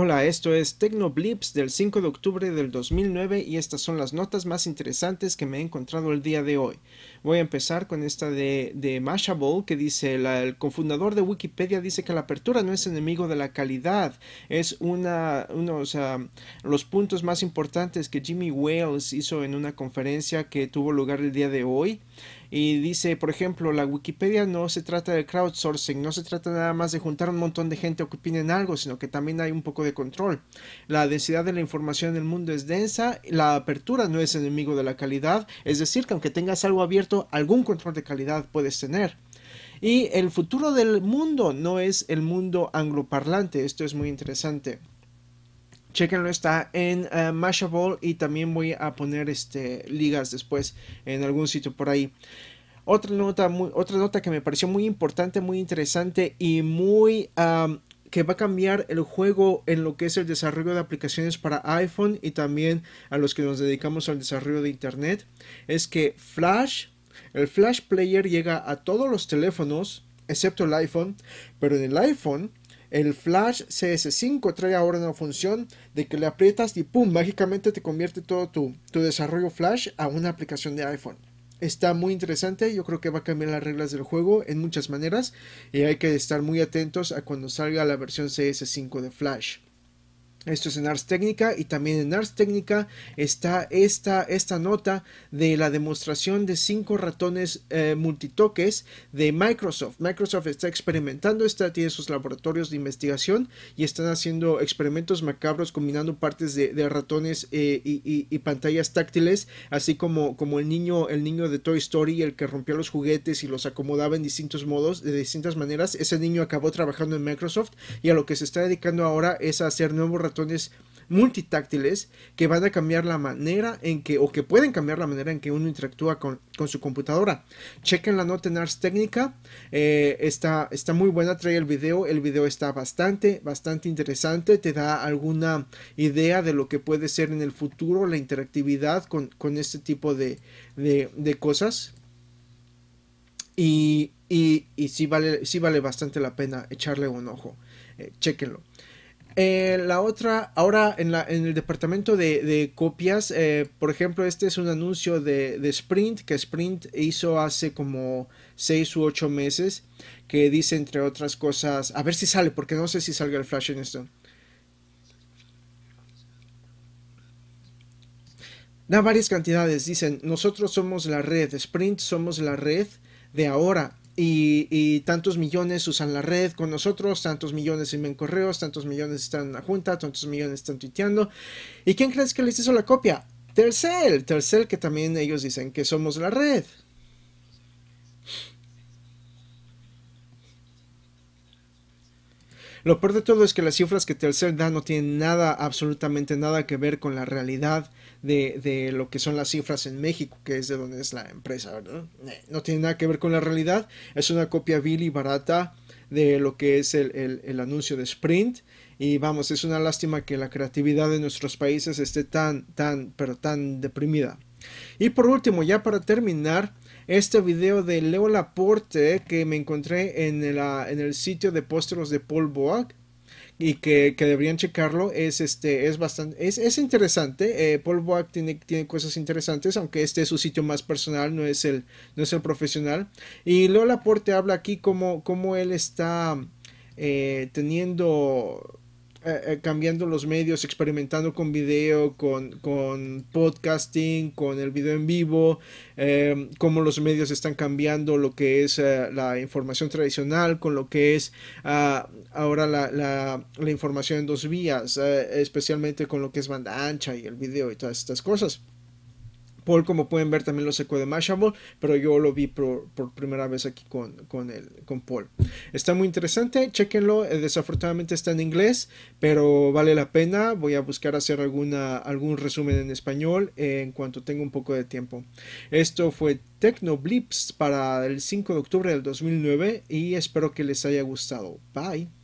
Hola, esto es Tecnoblips del 5 de octubre del 2009 y estas son las notas más interesantes que me he encontrado el día de hoy. Voy a empezar con esta de, Mashable que dice, el cofundador de Wikipedia dice que la apertura no es enemigo de la calidad, es una, de los puntos más importantes que Jimmy Wales hizo en una conferencia que tuvo lugar el día de hoy. Y dice, por ejemplo, la Wikipedia no se trata de crowdsourcing, no se trata nada más de juntar un montón de gente o que opinen algo, sino que también hay un poco de control. La densidad de la información en el mundo es densa, la apertura no es enemigo de la calidad, es decir, que aunque tengas algo abierto, algún control de calidad puedes tener. Y el futuro del mundo no es el mundo angloparlante, esto es muy interesante. Chequenlo, está en eh, Mashable y también voy a poner este, ligas después en algún sitio por ahí. Otra nota, otra nota que me pareció muy importante, muy interesante y muy que va a cambiar el juego en lo que es el desarrollo de aplicaciones para iPhone y también a los que nos dedicamos al desarrollo de Internet, es que Flash, el Flash Player llega a todos los teléfonos, excepto el iPhone, pero en el iPhone el Flash CS5 trae ahora una función de que le aprietas y ¡pum! Mágicamente te convierte todo tu, tu desarrollo Flash a una aplicación de iPhone. Está muy interesante, yo creo que va a cambiar las reglas del juego en muchas maneras y hay que estar muy atentos a cuando salga la versión CS5 de Flash. Esto es en Ars Técnica y también en Ars Técnica está esta, esta nota de la demostración de cinco ratones eh, multitoques de Microsoft. Microsoft está experimentando, está, tiene sus laboratorios de investigación y están haciendo experimentos macabros combinando partes de, ratones eh, y, pantallas táctiles, así como, como el, niño, el niño de Toy Story, el que rompió los juguetes y los acomodaba en distintos modos, de distintas maneras. Ese niño acabó trabajando en Microsoft y a lo que se está dedicando ahora es a hacer nuevos ratones multitáctiles que van a cambiar la manera en que, o que pueden cambiar la manera en que uno interactúa con, con su computadora. Chequen la nota en Técnica, eh, está, está muy buena, trae el video, el video está bastante, bastante interesante, te da alguna idea de lo que puede ser en el futuro la interactividad con, con este tipo de, de, cosas. Y, y, sí, vale, sí vale bastante la pena echarle un ojo. Eh, chequenlo. Eh, la otra, ahora en, el departamento de, copias, eh, por ejemplo, este es un anuncio de, de, Sprint que Sprint hizo hace como 6 u 8 meses, que dice entre otras cosas, a ver si sale, porque no sé si salga el Flash en esto. Da varias cantidades, dicen, nosotros somos la red, Sprint somos la red de ahora, y, tantos millones usan la red con nosotros, tantos millones envían correos, tantos millones están en la junta, tantos millones están tuiteando. ¿Y quién crees que les hizo la copia? Tercel, Tercel que también ellos dicen que somos la red. Lo peor de todo es que las cifras que Telcel da no tienen nada, absolutamente nada que ver con la realidad de, lo que son las cifras en México, que es de donde es la empresa, ¿verdad? Eh, no tiene nada que ver con la realidad, es una copia vil y barata de lo que es el, el anuncio de Sprint. Y vamos, es una lástima que la creatividad de nuestros países esté tan, tan, pero tan deprimida. Y por último, ya para terminar, este video de Leo Laporte que me encontré en, la, en el sitio de pósteros de Paul Boak y que, deberían checarlo es este es bastante es, interesante eh, Paul Boak tiene, cosas interesantes aunque este es su sitio más personal no es el no es profesional y Leo Laporte habla aquí como, él está eh, teniendo eh, eh, cambiando los medios, experimentando con video, con, podcasting, con el video en vivo, eh, como los medios están cambiando lo que es la información tradicional con lo que es ah, ahora la, la, información en dos vías, especialmente con lo que es banda ancha y el video y todas estas cosas. Paul, como pueden ver, también lo secó de Mashable, pero yo lo vi por, primera vez aquí con, con, con Paul. Está muy interesante, chequenlo. Eh, desafortunadamente está en inglés, pero vale la pena. Voy a buscar hacer alguna, algún resumen en español en cuanto tenga un poco de tiempo. Esto fue Blips para el 5 de octubre del 2009 y espero que les haya gustado. Bye.